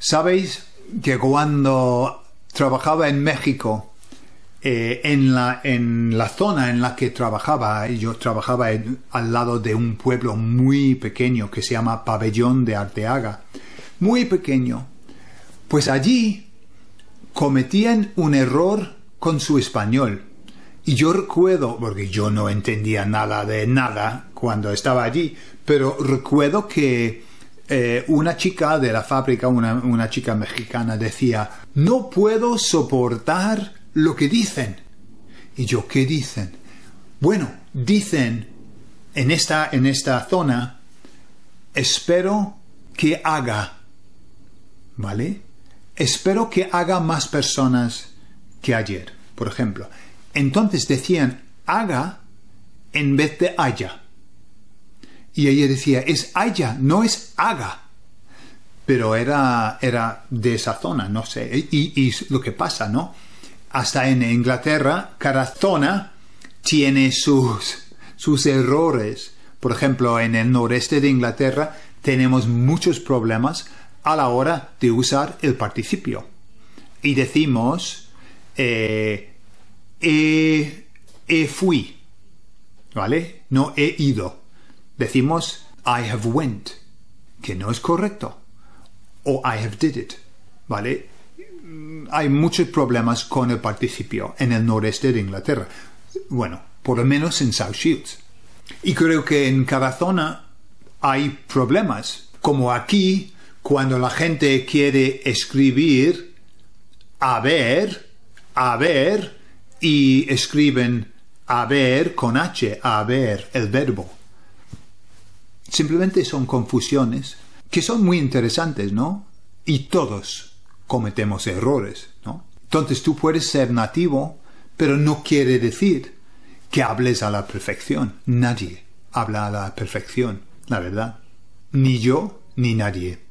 Sabéis que cuando trabajaba en México, eh, en, la, en la zona en la que trabajaba, yo trabajaba al lado de un pueblo muy pequeño que se llama Pabellón de Arteaga, muy pequeño, pues allí cometían un error con su español. Y yo recuerdo, porque yo no entendía nada de nada cuando estaba allí, pero recuerdo que eh, una chica de la fábrica, una, una chica mexicana, decía, no puedo soportar lo que dicen. Y yo, ¿qué dicen? Bueno, dicen en esta, en esta zona, espero que haga, ¿vale? Espero que haga más personas que ayer, por ejemplo. Entonces decían haga en vez de haya. Y ella decía, es haya, no es haga. Pero era, era de esa zona, no sé. Y, es lo que pasa, ¿no? Hasta en Inglaterra, cada zona tiene sus, sus errores. Por ejemplo, en el noreste de Inglaterra tenemos muchos problemas a la hora de usar el participio. Y decimos, eh, eh, eh fui, ¿vale? No he ido. Decimos I have went, que no es correcto. O I have did it, ¿vale? Mm, hay muchos problemas con el participio en el noreste de Inglaterra. Bueno, por lo menos en South Shields. Y creo que en cada zona hay problemas. Como aquí, cuando la gente quiere escribir a ver, a ver, y escriben a ver con H, a ver, el verbo. Simplemente son confusiones que son muy interesantes, ¿no? Y todos cometemos errores, ¿no? Entonces tú puedes ser nativo, pero no quiere decir que hables a la perfección. Nadie habla a la perfección, la verdad. Ni yo, ni nadie.